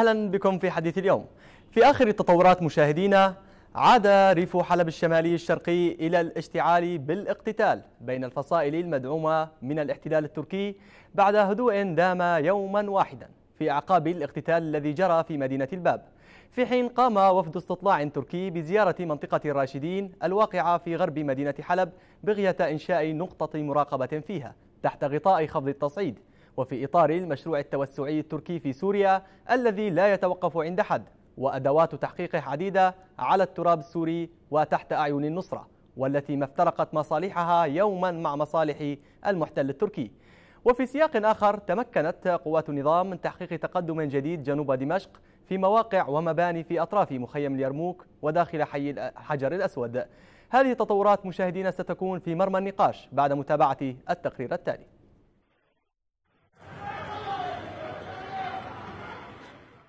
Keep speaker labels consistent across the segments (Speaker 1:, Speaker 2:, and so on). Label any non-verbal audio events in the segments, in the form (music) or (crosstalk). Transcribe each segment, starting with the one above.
Speaker 1: أهلا بكم في حديث اليوم في آخر التطورات مشاهدينا عاد ريف حلب الشمالي الشرقي إلى الاشتعال بالاقتتال بين الفصائل المدعومة من الاحتلال التركي بعد هدوء دام يوما واحدا في أعقاب الاقتتال الذي جرى في مدينة الباب في حين قام وفد استطلاع تركي بزيارة منطقة الراشدين الواقعة في غرب مدينة حلب بغية إنشاء نقطة مراقبة فيها تحت غطاء خفض التصعيد وفي إطار المشروع التوسعي التركي في سوريا الذي لا يتوقف عند حد وأدوات تحقيقه عديدة على التراب السوري وتحت أعين النصرة والتي ما افترقت مصالحها يوما مع مصالح المحتل التركي وفي سياق آخر تمكنت قوات النظام من تحقيق تقدم جديد جنوب دمشق في مواقع ومباني في أطراف مخيم اليرموك وداخل حي الحجر الأسود هذه التطورات مشاهدينا ستكون في مرمى النقاش بعد متابعة التقرير التالي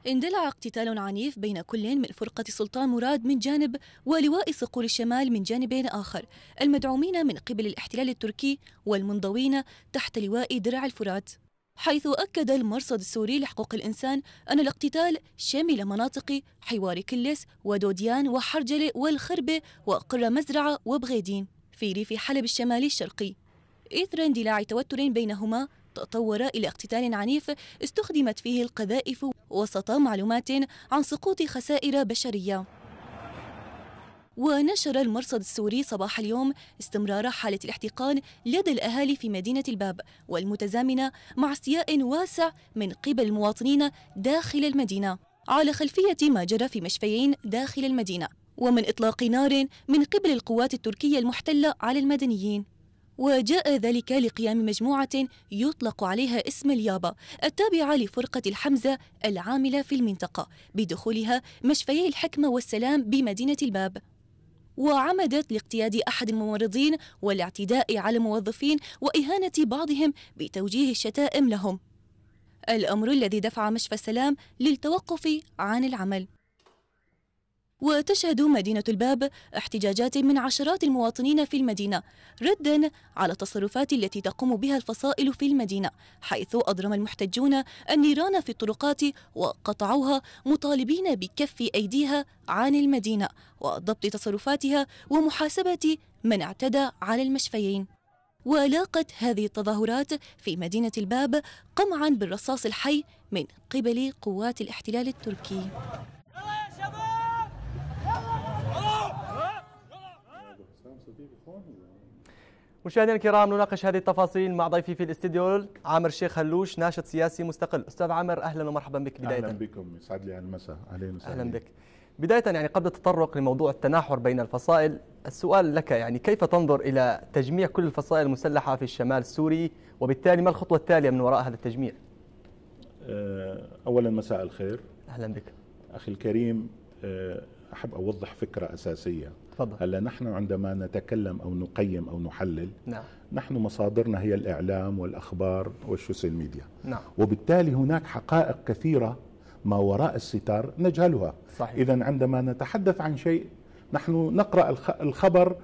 Speaker 2: اندلع اقتتال عنيف بين كل من فرقة سلطان مراد من جانب ولواء صقور الشمال من جانب آخر المدعومين من قبل الاحتلال التركي والمنضوين تحت لواء درع الفرات حيث أكد المرصد السوري لحقوق الإنسان أن الاقتتال شمل مناطق حوار كلس ودوديان وحرجلة والخربة وقرة مزرعة وبغيدين في ريف حلب الشمالي الشرقي إثر اندلاع توتر بينهما تطور إلى اقتتال عنيف استخدمت فيه القذائف وسط معلومات عن سقوط خسائر بشرية ونشر المرصد السوري صباح اليوم استمرار حالة الاحتقان لدى الأهالي في مدينة الباب والمتزامنة مع استياء واسع من قبل المواطنين داخل المدينة على خلفية ما جرى في مشفيين داخل المدينة ومن إطلاق نار من قبل القوات التركية المحتلة على المدنيين وجاء ذلك لقيام مجموعة يطلق عليها اسم اليابا التابعة لفرقة الحمزة العاملة في المنطقة بدخولها مشفيي الحكمة والسلام بمدينة الباب وعمدت لاقتياد احد الممرضين والاعتداء على الموظفين واهانه بعضهم بتوجيه الشتائم لهم الامر الذي دفع مشفى السلام للتوقف عن العمل وتشهد مدينة الباب احتجاجات من عشرات المواطنين في المدينة ردا على التصرفات التي تقوم بها الفصائل في المدينة حيث أضرم المحتجون النيران في الطرقات وقطعوها مطالبين بكف أيديها عن المدينة وضبط تصرفاتها ومحاسبة من اعتدى على المشفيين ولاقت هذه التظاهرات في مدينة الباب قمعا بالرصاص الحي من قبل قوات الاحتلال التركي
Speaker 1: مشاهدينا الكرام نناقش هذه التفاصيل مع ضيفي في الاستديو عامر شيخ هلوش ناشط سياسي مستقل استاذ عامر اهلا ومرحبا بك بدايه اهلا بكم
Speaker 3: يسعد لي المساء اهلا وسهلا اهلا بك
Speaker 1: بدايه يعني قبل التطرق لموضوع التناحر بين الفصائل السؤال لك يعني كيف تنظر الى تجميع كل الفصائل المسلحه في الشمال السوري وبالتالي ما الخطوه التاليه من وراء هذا التجميع
Speaker 3: آه، اولا مساء الخير اهلا بك اخي الكريم آه، احب اوضح فكره اساسيه تفضل. هلا نحن عندما نتكلم او نقيم او نحلل نعم. نحن مصادرنا هي الاعلام والاخبار والسوشيال ميديا نعم. وبالتالي هناك حقائق كثيره ما وراء الستار نجهلها صحيح. اذا عندما نتحدث عن شيء نحن نقرا الخبر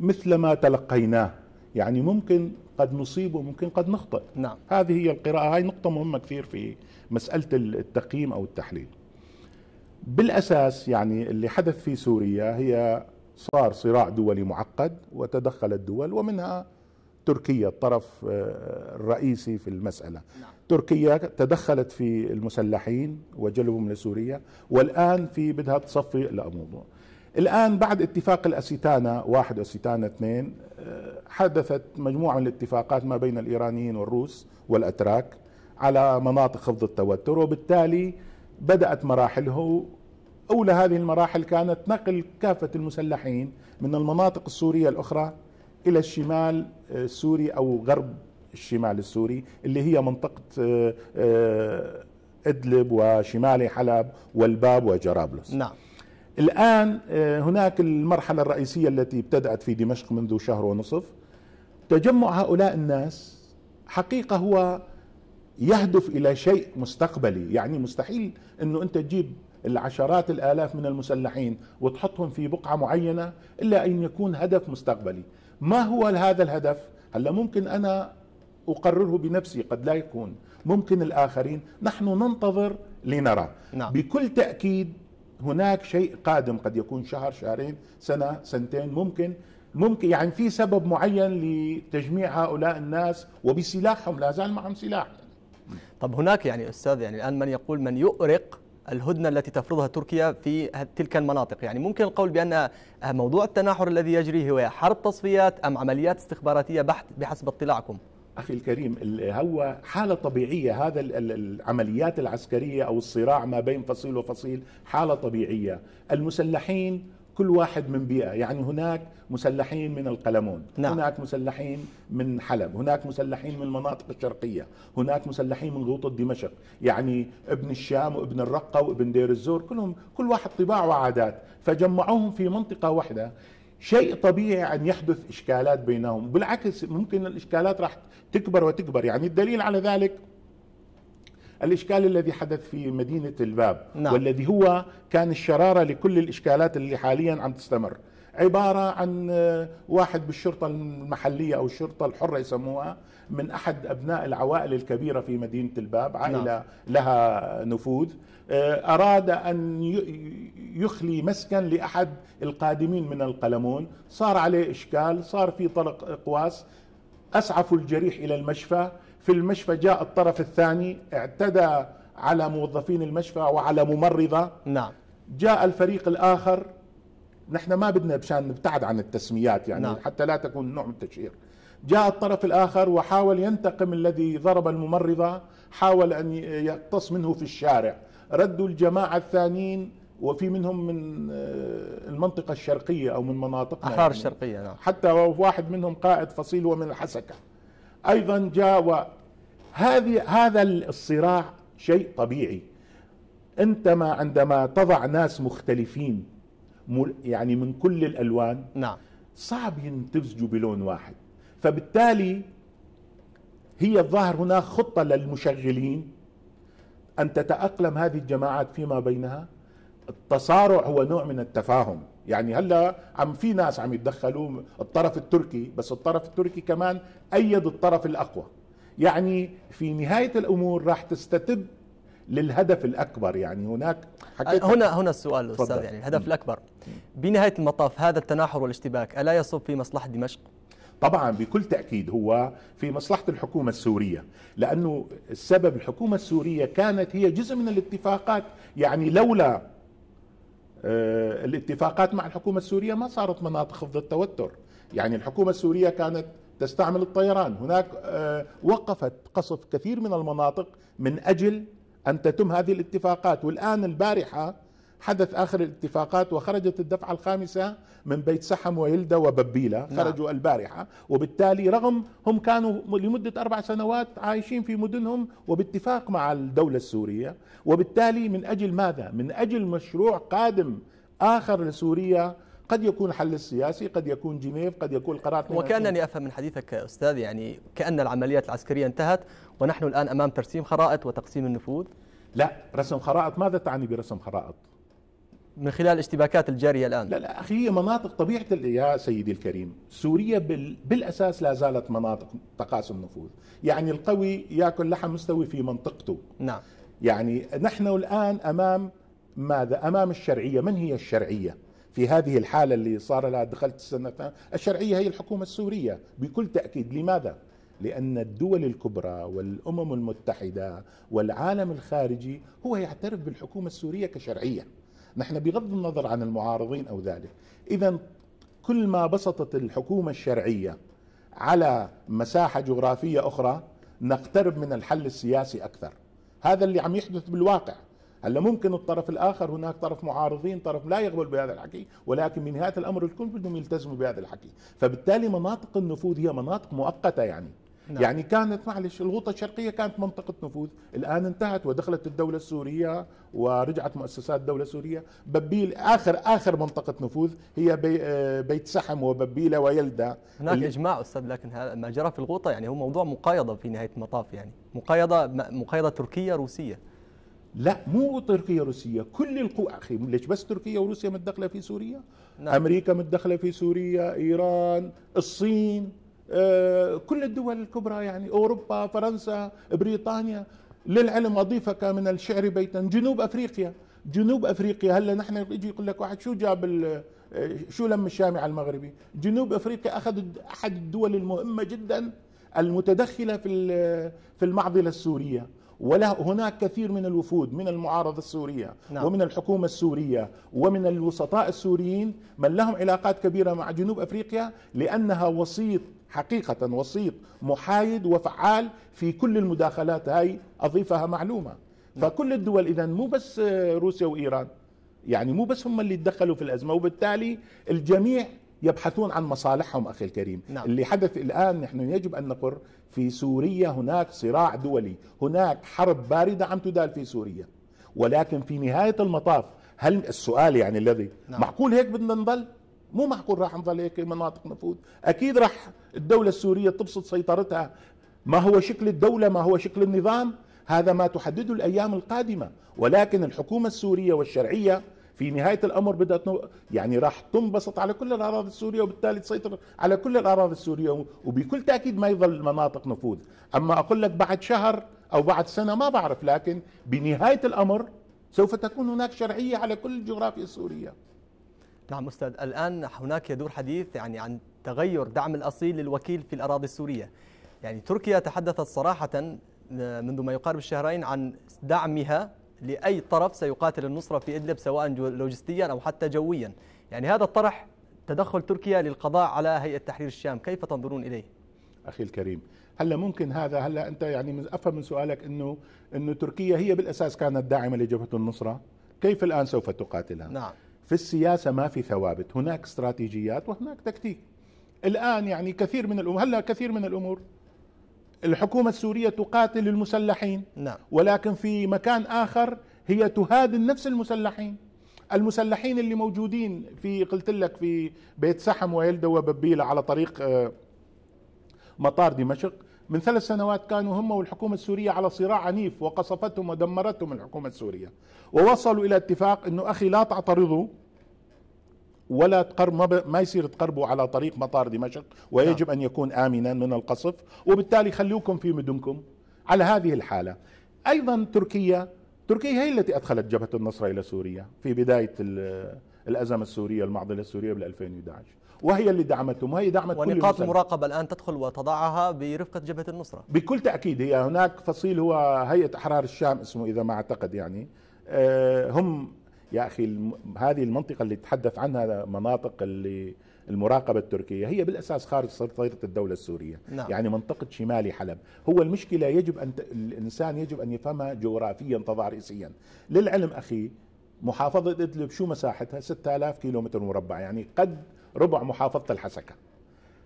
Speaker 3: مثل ما تلقيناه يعني ممكن قد نصيب وممكن قد نخطئ نعم. هذه هي القراءه هاي نقطه مهمه كثير في مساله التقييم او التحليل بالاساس يعني اللي حدث في سوريا هي صار صراع دولي معقد وتدخل الدول ومنها تركيا الطرف آه، الرئيسي في المسألة نعم. تركيا تدخلت في المسلحين وجلبهم لسوريا والآن في بدها تصفي الأمور الآن بعد اتفاق الأسيتانا واحد وأسيتانا اثنين آه، حدثت مجموعة من الاتفاقات ما بين الإيرانيين والروس والأتراك على مناطق خفض التوتر وبالتالي بدأت مراحله أولى هذه المراحل كانت نقل كافة المسلحين من المناطق السورية الأخرى إلى الشمال آه، السوري أو غرب الشمال السوري اللي هي منطقة آه، آه، إدلب وشمال حلب والباب وجرابلس نعم الآن هناك المرحلة الرئيسية التي ابتدأت في دمشق منذ شهر ونصف تجمع هؤلاء الناس حقيقة هو يهدف إلى شيء مستقبلي يعني مستحيل أنه أنت تجيب العشرات الآلاف من المسلحين وتحطهم في بقعة معينة إلا أن يكون هدف مستقبلي ما هو هذا الهدف هلا ممكن أنا أقرره بنفسي قد لا يكون ممكن الآخرين نحن ننتظر لنرى نعم. بكل تأكيد هناك شيء قادم قد يكون شهر شهرين سنة سنتين ممكن ممكن يعني في سبب معين لتجميع هؤلاء الناس وبسلاحهم لا زال معهم سلاح
Speaker 1: طب هناك يعني أستاذ يعني الآن من يقول من يؤرق الهدنة التي تفرضها تركيا في تلك المناطق يعني ممكن القول بأن موضوع التناحر الذي يجري هو حرب تصفيات أم
Speaker 3: عمليات استخباراتية بحت بحسب اطلاعكم أخي الكريم هو حالة طبيعية هذا العمليات العسكرية أو الصراع ما بين فصيل وفصيل حالة طبيعية المسلحين كل واحد من بيئة يعني هناك مسلحين من القلمون نعم. هناك مسلحين من حلب هناك مسلحين من المناطق الشرقية هناك مسلحين من غوطة دمشق يعني ابن الشام وابن الرقة وابن دير الزور كلهم كل واحد طباع وعادات فجمعوهم في منطقة واحدة شيء طبيعي ان يحدث اشكالات بينهم بالعكس ممكن الاشكالات راح تكبر وتكبر يعني الدليل على ذلك الإشكال الذي حدث في مدينة الباب نعم. والذي هو كان الشرارة لكل الإشكالات اللي حاليا عم تستمر عبارة عن آه، واحد بالشرطة المحلية أو الشرطة الحرة يسموها من أحد أبناء العوائل الكبيرة في مدينة الباب نعم. عائلة نعم. لها نفوذ آه، أراد أن يخلي مسكن لأحد القادمين من القلمون صار عليه إشكال صار في طلق إقواس أسعفوا الجريح إلى المشفى في المشفى جاء الطرف الثاني اعتدى على موظفين المشفى وعلى ممرضة نعم جاء الفريق الآخر نحن ما بدنا بشان نبتعد عن التسميات يعني نعم. حتى لا تكون نوع من التشهير جاء الطرف الآخر وحاول ينتقم الذي ضرب الممرضة حاول أن يقتص منه في الشارع ردوا الجماعة الثانيين وفي منهم من آه، المنطقة الشرقية أو من مناطقنا أحرار يعني الشرقية نعم. حتى واحد منهم قائد فصيل ومن الحسكة ايضا جاء هذه هذا الصراع شيء طبيعي انت ما عندما تضع ناس مختلفين يعني من كل الالوان نعم صعب يمتزجوا بلون واحد فبالتالي هي الظاهر هناك خطه للمشغلين ان تتاقلم هذه الجماعات فيما بينها التصارع هو نوع من التفاهم يعني هلا عم في ناس عم يتدخلوا الطرف التركي بس الطرف التركي كمان ايد الطرف الاقوى يعني في نهايه الامور راح تستتب للهدف الاكبر يعني هناك حكيت آه، هنا هنا السؤال استاذ يعني الهدف الاكبر
Speaker 1: بنهايه المطاف هذا التناحر والاشتباك الا يصب في مصلحه دمشق؟
Speaker 3: طبعا بكل تاكيد هو في مصلحه الحكومه السوريه لانه السبب الحكومه السوريه كانت هي جزء من الاتفاقات يعني لولا آه، الاتفاقات مع الحكومة السورية ما صارت مناطق خفض التوتر يعني الحكومة السورية كانت تستعمل الطيران هناك آه، وقفت قصف كثير من المناطق من أجل أن تتم هذه الاتفاقات والآن البارحة حدث آخر الاتفاقات وخرجت الدفعة الخامسة من بيت سحم ويلدا وببيلة نعم. خرجوا نعم. البارحة وبالتالي رغم هم كانوا لمدة أربع سنوات عايشين في مدنهم وباتفاق مع الدولة السورية وبالتالي من أجل ماذا؟ من أجل مشروع قادم آخر لسوريا قد يكون حل السياسي قد يكون جنيف قد يكون القرار وكأنني
Speaker 1: أفهم من حديثك أستاذ يعني كأن العمليات العسكرية انتهت ونحن الآن أمام ترسيم خرائط
Speaker 3: وتقسيم النفوذ لا رسم خرائط ماذا تعني برسم خرائط من خلال الاشتباكات الجارية الآن لا لا أخي مناطق طبيعة يا سيدي الكريم سوريا بال... بالأساس لا زالت مناطق تقاسم نفوذ يعني القوي يأكل لحم مستوي في منطقته نعم يعني نحن الآن أمام ماذا أمام الشرعية من هي الشرعية في هذه الحالة اللي صار لها دخلت السنة الشرعية هي الحكومة السورية بكل تأكيد لماذا؟ لأن الدول الكبرى والأمم المتحدة والعالم الخارجي هو يعترف بالحكومة السورية كشرعية نحن بغض النظر عن المعارضين أو ذلك إذا كل ما بسطت الحكومة الشرعية على مساحة جغرافية أخرى نقترب من الحل السياسي أكثر هذا اللي عم يحدث بالواقع هلا ممكن الطرف الاخر هناك طرف معارضين طرف لا يقبل بهذا الحكي ولكن من نهايه الامر الكل بدهم يلتزموا بهذا الحكي فبالتالي مناطق النفوذ هي مناطق مؤقته يعني نعم. يعني كانت معلش الغوطة الشرقية كانت منطقة نفوذ الآن انتهت ودخلت الدولة السورية ورجعت مؤسسات الدولة السورية ببيل آخر آخر منطقة نفوذ هي بي آه، بيت سحم وببيلة ويلدا هناك إجماع
Speaker 1: أستاذ لكن ما جرى في الغوطة يعني هو موضوع مقايضة في نهاية المطاف يعني مقايضة مقايضة
Speaker 3: تركية روسية لا مو تركيا روسيه كل القوى اخي ليش بس تركيا وروسيا متدخله في سوريا نعم. امريكا متدخله في سوريا ايران الصين آه، كل الدول الكبرى يعني أوروبا فرنسا بريطانيا للعلم أضيفك من الشعر بيتا جنوب أفريقيا جنوب أفريقيا هلا نحن يجي يقول لك واحد شو جاب آه، شو لم الشامع المغربي جنوب أفريقيا أخذ أحد الدول المهمة جدا المتدخلة في في المعضلة السورية ولا هناك كثير من الوفود من المعارضة السورية نعم. ومن الحكومة السورية ومن الوسطاء السوريين من لهم علاقات كبيرة مع جنوب أفريقيا لأنها وسيط حقيقة وسيط محايد وفعال في كل المداخلات هاي أضيفها معلومة فكل الدول إذا مو بس روسيا وإيران يعني مو بس هم اللي تدخلوا في الأزمة وبالتالي الجميع يبحثون عن مصالحهم أخي الكريم نعم. اللي حدث الآن نحن يجب أن نقر في سوريا هناك صراع دولي هناك حرب باردة عم تدال في سوريا ولكن في نهاية المطاف هل السؤال يعني الذي نعم. معقول هيك بدنا نضل مو معقول راح نظل هيك مناطق نفوذ اكيد راح الدوله السوريه تبسط سيطرتها ما هو شكل الدوله ما هو شكل النظام هذا ما تحدده الايام القادمه ولكن الحكومه السوريه والشرعيه في نهايه الامر بدات نو... يعني راح تنبسط على كل الاراضي السوريه وبالتالي تسيطر على كل الاراضي السوريه وبكل تاكيد ما يظل مناطق نفوذ، اما اقول لك بعد شهر او بعد سنه ما بعرف لكن بنهايه الامر سوف تكون هناك شرعيه على كل الجغرافيا السوريه.
Speaker 1: نعم أستاذ الآن هناك يدور حديث يعني عن تغير دعم الأصيل للوكيل في الأراضي السورية يعني تركيا تحدثت صراحة آه، منذ ما يقارب الشهرين عن دعمها لأي طرف سيقاتل النصرة في إدلب سواء لوجستيا أو حتى جويا يعني هذا الطرح تدخل تركيا للقضاء على هيئة تحرير الشام كيف تنظرون
Speaker 3: إليه؟ أخي الكريم هلا ممكن هذا هلا أنت يعني من أفهم من سؤالك أنه أنه تركيا هي بالأساس كانت داعمة لجبهة النصرة كيف الآن سوف تقاتلها؟ نعم في السياسه ما في ثوابت، هناك استراتيجيات وهناك تكتيك. الان يعني كثير من الامور هلا كثير من الامور الحكومه السوريه تقاتل المسلحين نعم. ولكن في مكان اخر هي تهادن نفس المسلحين. المسلحين اللي موجودين في قلت لك في بيت سحم ويلدة وببيلة على طريق آه، مطار دمشق من ثلاث سنوات كانوا هم والحكومة السورية على صراع عنيف وقصفتهم ودمرتهم الحكومة السورية ووصلوا إلى اتفاق أنه أخي لا تعترضوا ولا تقرب ما يصير تقربوا على طريق مطار دمشق ويجب أن يكون آمنا من القصف وبالتالي خلوكم في مدنكم على هذه الحالة أيضا تركيا تركيا هي التي أدخلت جبهة النصرة إلى سوريا في بداية الأزمة السورية المعضلة السورية بال 2011 وهي اللي دعمتهم وهي دعمت ونقاط المراقبة
Speaker 1: الآن تدخل وتضعها برفقة جبهة النصرة
Speaker 3: بكل تأكيد هي هناك فصيل هو هيئة أحرار الشام اسمه إذا ما أعتقد يعني آه، هم يا أخي هذه المنطقة اللي تحدث عنها مناطق اللي المراقبة التركية هي بالأساس خارج سيطرة الدولة السورية نعم. يعني منطقة شمالي حلب هو المشكلة يجب أن ت... الإنسان يجب أن يفهمها جغرافيا تضاريسيا للعلم أخي محافظة إدلب شو مساحتها 6000 كيلومتر مربع يعني قد ربع محافظة الحسكة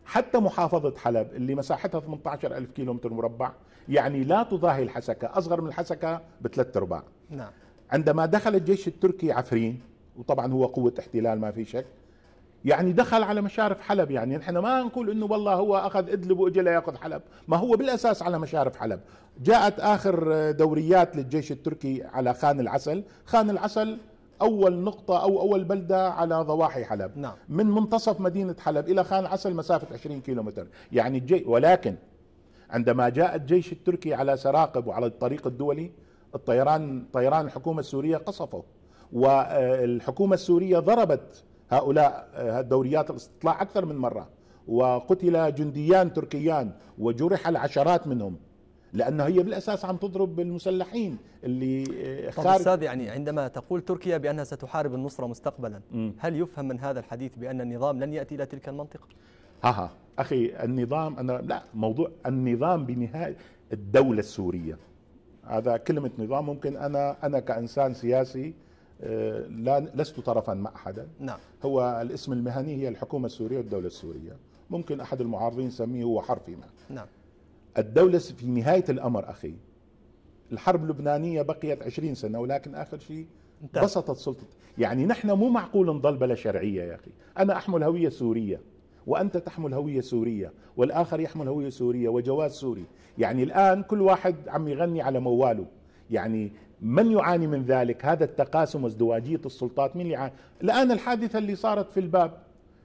Speaker 3: حتى محافظة حلب اللي مساحتها 18000 كيلومتر مربع يعني لا تضاهي الحسكة أصغر من الحسكة بثلاث أرباع نعم عندما دخل الجيش التركي عفرين وطبعا هو قوة احتلال ما في شك يعني دخل على مشارف حلب يعني نحن ما نقول انه والله هو اخذ ادلب واجى ياخذ حلب ما هو بالاساس على مشارف حلب جاءت اخر دوريات للجيش التركي على خان العسل خان العسل اول نقطه او اول بلده على ضواحي حلب نعم. من منتصف مدينه حلب الى خان العسل مسافه 20 كيلومتر يعني الجي ولكن عندما جاء الجيش التركي على سراقب وعلى الطريق الدولي الطيران طيران الحكومه السوريه قصفه والحكومه السوريه ضربت هؤلاء آه، الدوريات الاستطلاع أكثر من مرة وقتل جنديان تركيان وجرح العشرات منهم لانه هي بالاساس عم تضرب بالمسلحين اللي آه، خارج استاذ
Speaker 1: يعني عندما تقول تركيا بانها ستحارب النصره مستقبلا هل يفهم من هذا الحديث بان النظام لن ياتي الى تلك المنطقه؟
Speaker 3: ها ها اخي النظام انا لا موضوع النظام بنهايه الدوله السوريه هذا كلمه نظام ممكن انا انا كانسان سياسي آه، لا لست طرفا مع أحدا نعم. هو الاسم المهني هي الحكومة السورية والدولة السورية ممكن أحد المعارضين يسميه هو حرفي ما نعم. الدولة في نهاية الأمر أخي الحرب اللبنانية بقيت 20 سنة ولكن آخر شيء بسطت سلطة يعني نحن مو معقول نضل بلا شرعية يا أخي أنا أحمل هوية سورية وأنت تحمل هوية سورية والآخر يحمل هوية سورية وجواز سوري يعني الآن كل واحد عم يغني على مواله يعني من يعاني من ذلك هذا التقاسم وازدواجية السلطات من يعاني الآن الحادثة اللي صارت في الباب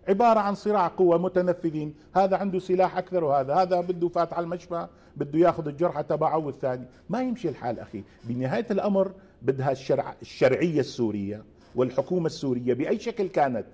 Speaker 3: عبارة عن صراع قوى متنفذين هذا عنده سلاح أكثر وهذا هذا بده فاتح المشفى بده ياخذ الجرحى تبعه والثاني ما يمشي الحال أخي بنهاية الأمر بدها الشرع الشرعية السورية والحكومة السورية بأي شكل كانت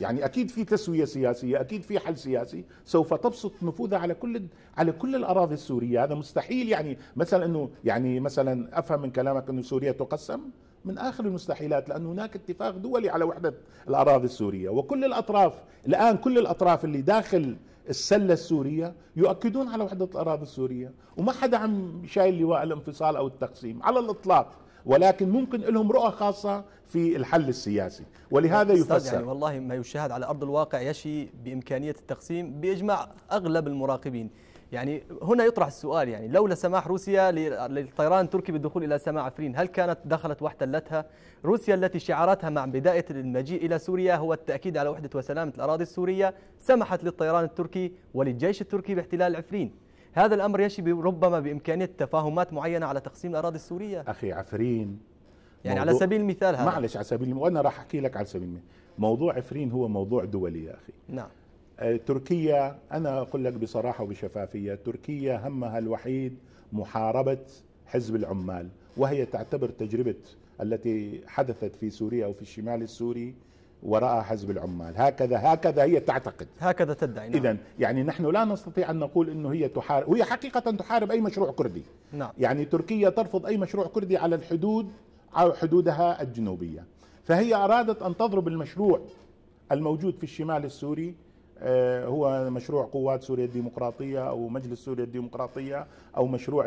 Speaker 3: يعني اكيد في تسويه سياسيه، اكيد في حل سياسي سوف تبسط نفوذها على كل على كل الاراضي السوريه، هذا مستحيل يعني مثلا انه يعني مثلا افهم من كلامك انه سوريا تقسم من اخر المستحيلات لان هناك اتفاق دولي على وحده الاراضي السوريه وكل الاطراف الان كل الاطراف اللي داخل السله السوريه يؤكدون على وحده الاراضي السوريه وما حدا عم شايل لواء الانفصال او التقسيم على الاطلاق ولكن ممكن لهم رؤى خاصة في الحل السياسي ولهذا يعني يفسر يعني
Speaker 1: والله ما يشاهد على أرض الواقع يشي بإمكانية التقسيم بإجماع أغلب المراقبين يعني هنا يطرح السؤال يعني لولا سماح روسيا للطيران التركي بالدخول الى سماع عفرين هل كانت دخلت واحتلتها؟ روسيا التي شعاراتها مع بدايه المجيء الى سوريا هو التاكيد على وحده وسلامه الاراضي السوريه سمحت للطيران التركي وللجيش التركي
Speaker 3: باحتلال عفرين
Speaker 1: هذا الأمر يشي ربما بإمكانية تفاهمات معينة على تقسيم الأراضي السورية
Speaker 3: أخي عفرين يعني على سبيل المثال هذا معلش على سبيل المثال وأنا راح أحكي لك على سبيل المثال موضوع عفرين هو موضوع دولي يا أخي نعم أه، تركيا أنا أقول لك بصراحة وبشفافية تركيا همها الوحيد محاربة حزب العمال وهي تعتبر تجربة التي حدثت في سوريا أو في الشمال السوري وراء حزب العمال هكذا هكذا هي تعتقد هكذا تدعي نعم. إذا يعني نحن لا نستطيع أن نقول أنه هي تحارب وهي حقيقة تحارب أي مشروع كردي نعم. يعني تركيا ترفض أي مشروع كردي على الحدود على حدودها الجنوبية فهي أرادت أن تضرب المشروع الموجود في الشمال السوري آه، هو مشروع قوات سوريا الديمقراطية أو مجلس سوريا الديمقراطية أو مشروع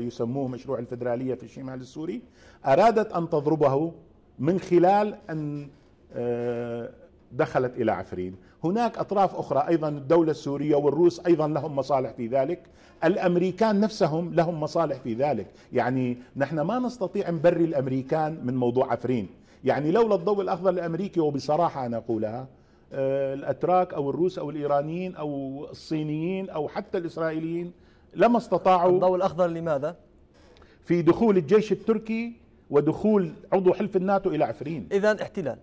Speaker 3: يسموه مشروع الفدرالية في الشمال السوري أرادت أن تضربه من خلال أن آه، دخلت الى عفرين، هناك اطراف اخرى ايضا الدوله السوريه والروس ايضا لهم مصالح في ذلك، الامريكان نفسهم لهم مصالح في ذلك، يعني نحن ما نستطيع نبري الامريكان من موضوع عفرين، يعني لولا الضوء الاخضر الامريكي وبصراحه انا اقولها آه، الاتراك او الروس او الايرانيين او الصينيين او حتى الاسرائيليين لما استطاعوا الضوء الاخضر لماذا؟ في دخول الجيش التركي ودخول عضو حلف الناتو الى عفرين اذا احتلال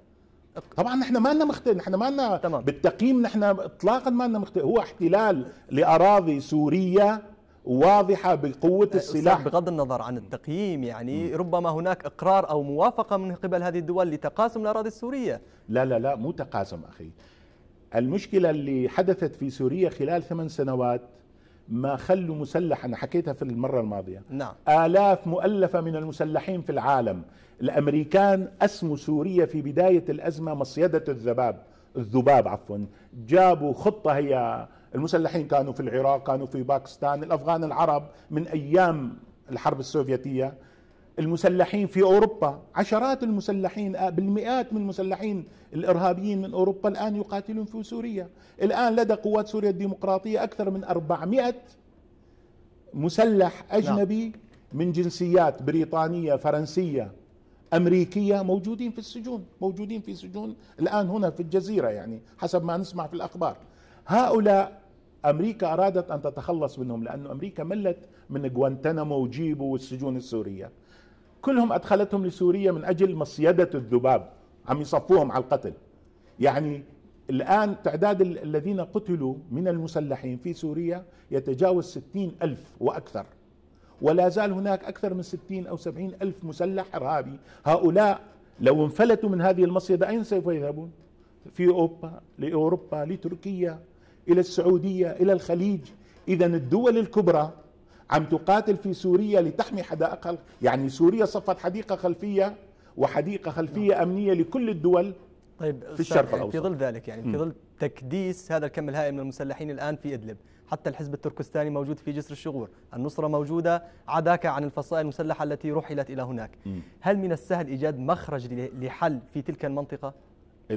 Speaker 3: طبعا احنا ما لنا مختلف احنا ما لنا بالتقييم نحن اطلاقا ما لنا مختلف هو احتلال لاراضي سوريه واضحة بقوة السلاح بغض النظر عن التقييم يعني ربما هناك إقرار أو موافقة من قبل هذه الدول لتقاسم الأراضي السورية لا لا لا مو تقاسم أخي المشكلة اللي حدثت في سوريا خلال ثمان سنوات ما خلوا مسلح أنا حكيتها في المرة الماضية نعم. آلاف مؤلفة من المسلحين في العالم الأمريكان أسموا سوريا في بداية الأزمة مصيدة الذباب الذباب عفوا جابوا خطة هي المسلحين كانوا في العراق كانوا في باكستان الأفغان العرب من أيام الحرب السوفيتية المسلحين في اوروبا عشرات المسلحين آه، بالمئات من المسلحين الارهابيين من اوروبا الان يقاتلون في سوريا الان لدى قوات سوريا الديمقراطيه اكثر من 400 مسلح نعم. اجنبي نعم. من جنسيات بريطانيه فرنسيه امريكيه موجودين في السجون موجودين في سجون الان هنا في الجزيره يعني حسب ما نسمع في الاخبار هؤلاء امريكا ارادت ان تتخلص منهم لان امريكا ملت من غوانتنامو وجيبو والسجون السوريه كلهم أدخلتهم لسوريا من أجل مصيدة الذباب عم يصفوهم على القتل يعني الآن تعداد الذين قتلوا من المسلحين في سوريا يتجاوز ستين ألف وأكثر ولا زال هناك أكثر من ستين أو سبعين ألف مسلح إرهابي هؤلاء لو انفلتوا من هذه المصيدة أين سوف يذهبون في أوروبا لأوروبا لتركيا إلى السعودية إلى الخليج إذا الدول الكبرى عم تقاتل في سوريا لتحمي حدائقها يعني سوريا صفت حديقة خلفية وحديقة خلفية نعم. أمنية لكل الدول طيب في الشرق الأوسط في ظل ذلك يعني في ظل
Speaker 1: تكديس هذا الكم الهائل من المسلحين الآن في إدلب حتى الحزب التركستاني موجود في جسر الشغور النصرة موجودة عداك عن الفصائل المسلحة التي رحلت إلى هناك م. هل من السهل إيجاد مخرج لحل في تلك المنطقة؟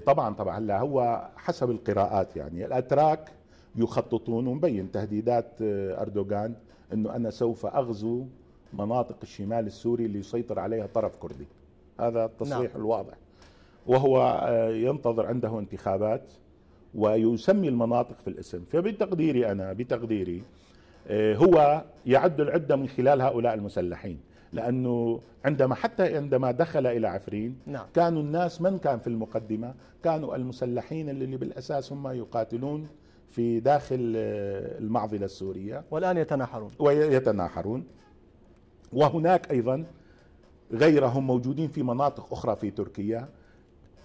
Speaker 3: طبعا طبعا لا هو حسب القراءات يعني الأتراك يخططون ومبين تهديدات آه، أردوغان انه انا سوف اغزو مناطق الشمال السوري اللي يسيطر عليها طرف كردي هذا نعم. التصريح نعم. الواضح وهو آه، ينتظر عنده انتخابات ويسمي المناطق في الاسم فبتقديري انا بتقديري آه، هو يعد العده من خلال هؤلاء المسلحين لانه عندما حتى عندما دخل الى عفرين نعم. كانوا الناس من كان في المقدمه كانوا المسلحين اللي بالاساس هم يقاتلون في داخل آه، المعضلة السورية والآن يتناحرون ويتناحرون وهناك أيضا غيرهم موجودين في مناطق أخرى في تركيا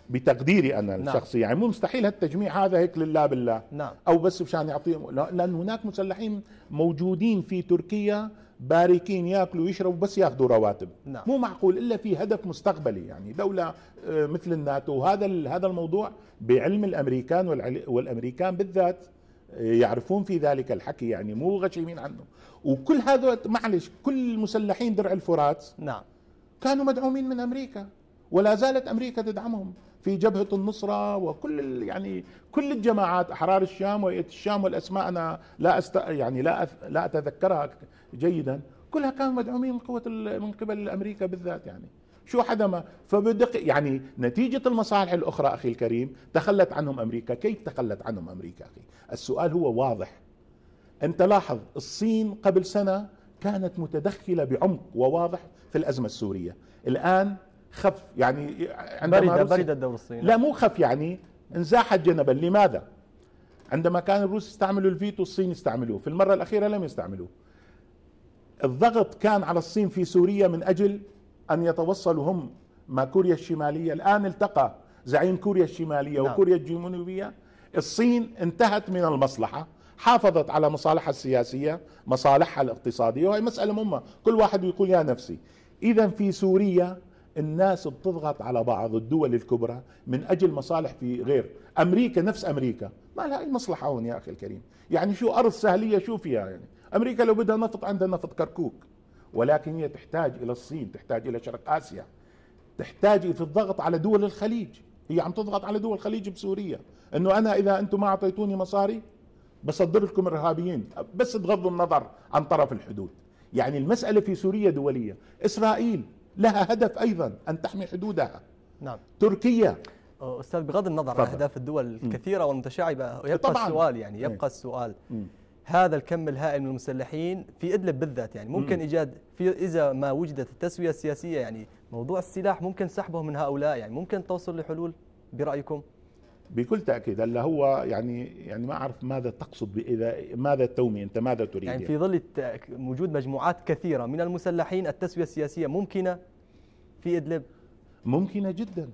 Speaker 3: بتقديري انا نعم. الشخصي يعني مو مستحيل هالتجميع هذا هيك لله بالله نعم. او بس مشان يعطيهم لان هناك مسلحين موجودين في تركيا باركين ياكلوا يشربوا بس ياخذوا رواتب نعم. مو معقول الا في هدف مستقبلي يعني دوله آه، مثل الناتو هذا هذا الموضوع بعلم الامريكان والامريكان بالذات يعرفون في ذلك الحكي يعني مو غشيمين عنه وكل هذا معلش كل مسلحين درع الفرات نعم كانوا مدعومين من امريكا ولا زالت امريكا تدعمهم في جبهه النصره وكل يعني كل الجماعات احرار الشام وهيئه الشام والاسماء انا لا أست يعني لا أث... لا اتذكرها جيدا كلها كانوا مدعومين من قوه من قبل امريكا بالذات يعني شو ما فبدق يعني نتيجة المصالح الأخرى أخي الكريم تخلت عنهم أمريكا كيف تخلت عنهم أمريكا أخي السؤال هو واضح أنت لاحظ الصين قبل سنة كانت متدخلة بعمق وواضح في الأزمة السورية الآن خف يعني عندما برد برد الدور الصيني لا مو خف يعني انزاحت جنبا لماذا؟ عندما كان الروس يستعملوا الفيتو الصين يستعملوه في المرة الأخيرة لم يستعملوه الضغط كان على الصين في سوريا من أجل أن يتوصلوا هم مع كوريا الشمالية الآن التقى زعيم كوريا الشمالية نعم. وكوريا الجنوبية الصين انتهت من المصلحة حافظت على مصالحها السياسية مصالحها الاقتصادية وهي مسألة مهمة كل واحد يقول يا نفسي إذا في سوريا الناس بتضغط على بعض الدول الكبرى من أجل مصالح في غير أمريكا نفس أمريكا ما لها أي مصلحة هون يا أخي الكريم يعني شو أرض سهلية شو فيها يعني أمريكا لو بدها نفط عندها نفط كركوك ولكن هي تحتاج الى الصين تحتاج الى شرق اسيا تحتاج في الضغط على دول الخليج هي عم تضغط على دول الخليج بسوريا انه انا اذا انتم ما اعطيتوني مصاري بصدر لكم ارهابيين بس تغض النظر عن طرف الحدود يعني المساله في سوريا دوليه اسرائيل لها هدف ايضا ان تحمي حدودها نعم تركيا استاذ بغض النظر عن اهداف
Speaker 1: الدول الكثيره والمتشعبه يبقى طبعاً. السؤال يعني يبقى إيه. السؤال م. هذا الكم الهائل من المسلحين في ادلب بالذات يعني ممكن ايجاد في اذا ما وجدت التسويه السياسيه يعني موضوع السلاح ممكن سحبه من هؤلاء يعني ممكن توصل لحلول برايكم؟
Speaker 3: بكل تاكيد هلا هو يعني يعني ما اعرف ماذا تقصد باذا ماذا تومي انت ماذا تريد يعني, يعني؟ في
Speaker 1: ظل وجود مجموعات كثيره من المسلحين التسويه السياسيه ممكنه
Speaker 3: في ادلب ممكنه جدا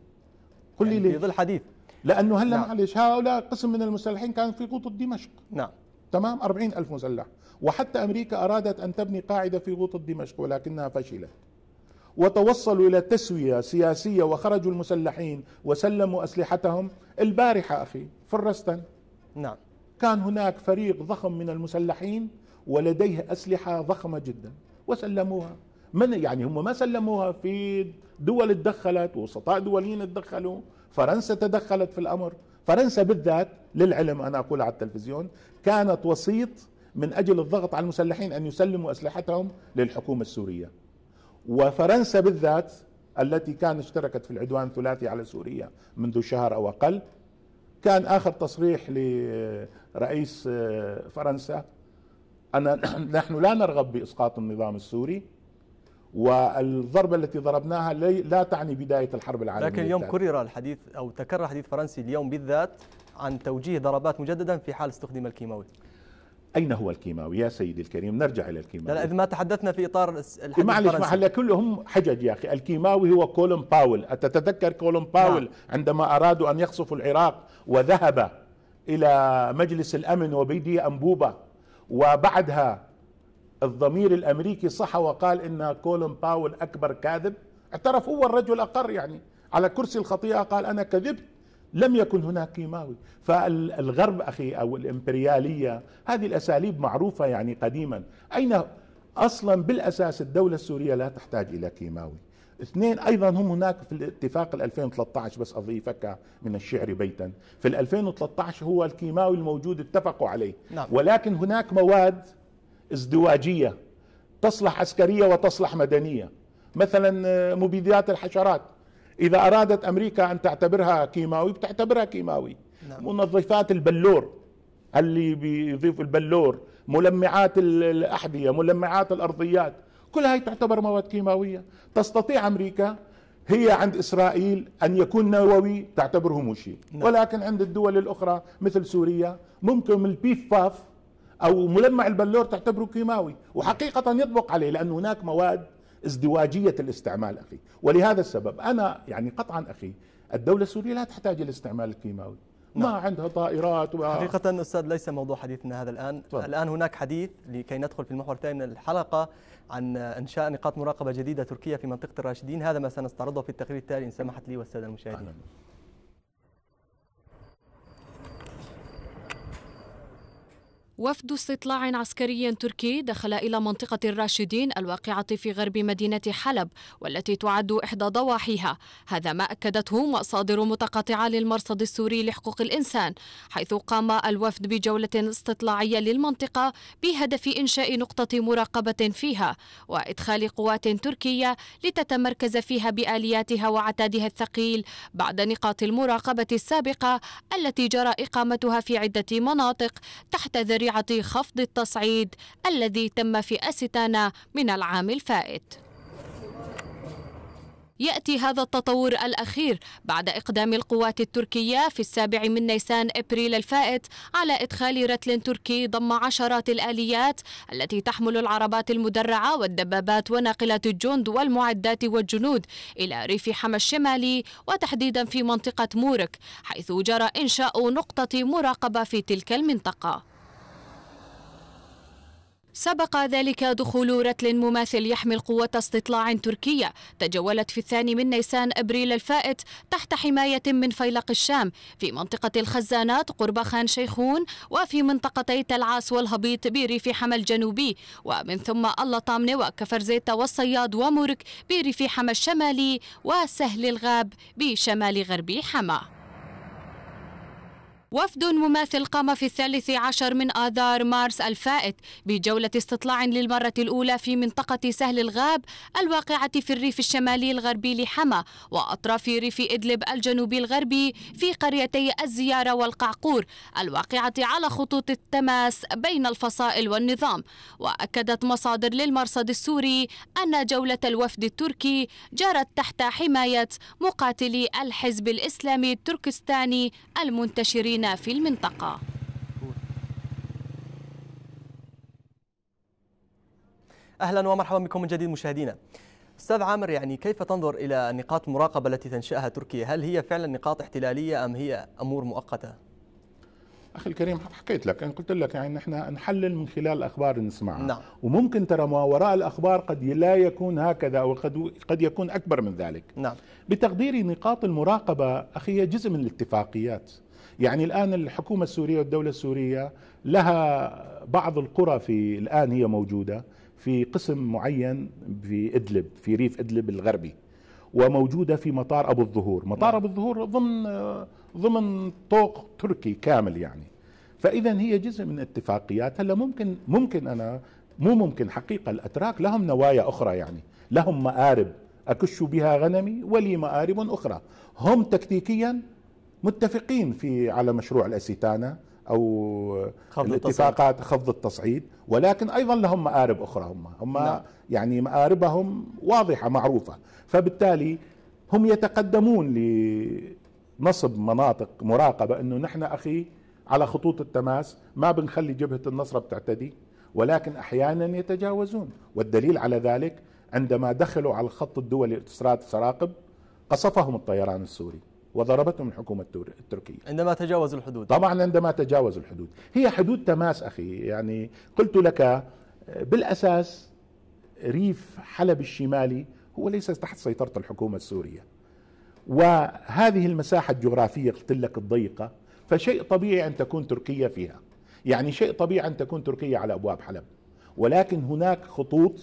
Speaker 3: قل لي يعني ليش؟ في ظل حديث لانه هلا نعم. معلش هؤلاء قسم من المسلحين كان في قوط دمشق نعم تمام أربعين ألف مسلح وحتى أمريكا أرادت أن تبني قاعدة في غوطة دمشق ولكنها فشلت وتوصلوا إلى تسوية سياسية وخرجوا المسلحين وسلموا أسلحتهم البارحة أخي في الرستن نعم كان هناك فريق ضخم من المسلحين ولديه أسلحة ضخمة جدا وسلموها من يعني هم ما سلموها في دول تدخلت وسطاء دوليين تدخلوا فرنسا تدخلت في الأمر فرنسا بالذات للعلم أنا أقول على التلفزيون كانت وسيط من أجل الضغط على المسلحين أن يسلموا أسلحتهم للحكومة السورية وفرنسا بالذات التي كانت اشتركت في العدوان الثلاثي على سوريا منذ شهر أو أقل كان آخر تصريح لرئيس آه، فرنسا أن (clears throat) نحن لا نرغب بإسقاط النظام السوري والضربة التي ضربناها لا تعني بداية الحرب العالمية لكن اليوم كرر
Speaker 1: الحديث أو تكرر حديث فرنسي اليوم بالذات عن توجيه ضربات مجددا في حال استخدم الكيماوي
Speaker 3: اين هو الكيماوي يا سيدي الكريم نرجع الى الكيماوي لا
Speaker 1: اذا ما تحدثنا في اطار الحديث إيه، معلش محل
Speaker 3: كلهم حجج يا اخي الكيماوي هو كولوم باول اتتذكر كولوم نعم. باول نعم. عندما ارادوا ان يقصفوا العراق وذهب الى مجلس الامن وبيده انبوبه وبعدها الضمير الامريكي صح وقال ان كولن باول اكبر كاذب اعترف هو الرجل اقر يعني على كرسي الخطيئه قال انا كذبت لم يكن هناك كيماوي فالغرب اخي او الامبرياليه هذه الاساليب معروفه يعني قديما اين اصلا بالاساس الدوله السوريه لا تحتاج الى كيماوي اثنين ايضا هم هناك في الاتفاق ال 2013 بس اضيفك من الشعر بيتا في ال 2013 هو الكيماوي الموجود اتفقوا عليه نعم. ولكن هناك مواد ازدواجية تصلح عسكرية وتصلح مدنية مثلا آه، مبيدات الحشرات إذا أرادت أمريكا أن تعتبرها كيماوي بتعتبرها كيماوي نعم. منظفات البلور اللي بيضيف البلور ملمعات الأحذية ملمعات الأرضيات كل هاي تعتبر مواد كيماوية تستطيع أمريكا هي عند إسرائيل أن يكون نووي تعتبره مشي نعم. ولكن عند الدول الأخرى مثل سوريا ممكن البيفاف او ملمع البلور تعتبره كيماوي وحقيقه يطبق عليه لان هناك مواد ازدواجيه الاستعمال اخي ولهذا السبب انا يعني قطعا اخي الدوله السوريه لا تحتاج الى استعمال الكيماوي
Speaker 1: ما نعم. عندها طائرات و... حقيقة أستاذ ليس موضوع حديثنا هذا الآن طبعا. الآن هناك حديث لكي ندخل في المحور الثاني من الحلقة عن إنشاء نقاط مراقبة جديدة تركية في منطقة الراشدين هذا ما سنستعرضه في التقرير التالي إن سمحت لي والسادة المشاهدين أهلا.
Speaker 4: وفد استطلاع عسكري تركي دخل إلى منطقة الراشدين الواقعة في غرب مدينة حلب والتي تعد إحدى ضواحيها هذا ما أكدته مصادر متقاطعة للمرصد السوري لحقوق الإنسان حيث قام الوفد بجولة استطلاعية للمنطقة بهدف إنشاء نقطة مراقبة فيها وإدخال قوات تركية لتتمركز فيها بآلياتها وعتادها الثقيل بعد نقاط المراقبة السابقة التي جرى إقامتها في عدة مناطق تحت ذريعة بذريعة خفض التصعيد الذي تم في أستانا من العام الفائت يأتي هذا التطور الأخير بعد إقدام القوات التركية في السابع من نيسان إبريل الفائت على إدخال رتل تركي ضم عشرات الآليات التي تحمل العربات المدرعة والدبابات وناقلات الجند والمعدات والجنود إلى ريف حما الشمالي وتحديدا في منطقة مورك حيث جرى إنشاء نقطة مراقبة في تلك المنطقة سبق ذلك دخول رتل مماثل يحمل قوة استطلاع تركية تجولت في الثاني من نيسان أبريل الفائت تحت حماية من فيلق الشام في منطقة الخزانات قرب خان شيخون وفي منطقتي تلعاس والهبيط بريف حما الجنوبي ومن ثم اللطامنة وكفرزيتا والصياد ومرك بريف حما الشمالي وسهل الغاب بشمال غربي حما وفد مماثل قام في الثالث عشر من آذار مارس الفائت بجولة استطلاع للمرة الأولى في منطقة سهل الغاب الواقعة في الريف الشمالي الغربي لحما وأطراف ريف إدلب الجنوبي الغربي في قريتي الزيارة والقعقور الواقعة على خطوط التماس بين الفصائل والنظام وأكدت مصادر للمرصد السوري أن جولة الوفد التركي جرت تحت حماية مقاتلي الحزب الإسلامي التركستاني المنتشرين الأمن في المنطقة
Speaker 1: أهلا ومرحبا بكم من جديد مشاهدينا استاذ عامر يعني كيف تنظر الى نقاط المراقبه التي تنشاها تركيا؟ هل هي فعلا نقاط احتلاليه ام هي امور
Speaker 3: مؤقته؟ اخي الكريم حكيت لك انا قلت لك يعني نحن نحلل من خلال الاخبار اللي نسمعها نعم. وممكن ترى ما وراء الاخبار قد لا يكون هكذا وقد قد يكون اكبر من ذلك نعم بتقديري نقاط المراقبه اخي هي جزء من الاتفاقيات يعني الآن الحكومة السورية والدولة السورية لها بعض القرى في الآن هي موجودة في قسم معين في إدلب في ريف إدلب الغربي وموجودة في مطار أبو الظهور مطار نعم. أبو الظهور ضمن ضمن طوق تركي كامل يعني فإذا هي جزء من اتفاقيات هلا ممكن ممكن أنا مو ممكن حقيقة الأتراك لهم نوايا أخرى يعني لهم مآرب أكش بها غنمي ولي مآرب أخرى هم تكتيكيا متفقين في على مشروع الاسيتانا او خفض الاتفاقات خفض التصعيد ولكن ايضا لهم مآرب اخرى هم هم نعم. يعني مآربهم واضحه معروفه فبالتالي هم يتقدمون لنصب مناطق مراقبه انه نحن اخي على خطوط التماس ما بنخلي جبهه النصره بتعتدي ولكن احيانا يتجاوزون والدليل على ذلك عندما دخلوا على الخط الدولي لاستيراد سراقب قصفهم الطيران السوري وضربتهم الحكومة التركية عندما تجاوزوا الحدود طبعا عندما تجاوزوا الحدود هي حدود تماس أخي يعني قلت لك آه، بالأساس ريف حلب الشمالي هو ليس تحت سيطرة الحكومة السورية وهذه المساحة الجغرافية قلت لك الضيقة فشيء طبيعي أن تكون تركيا فيها يعني شيء طبيعي أن تكون تركيا على أبواب حلب ولكن هناك خطوط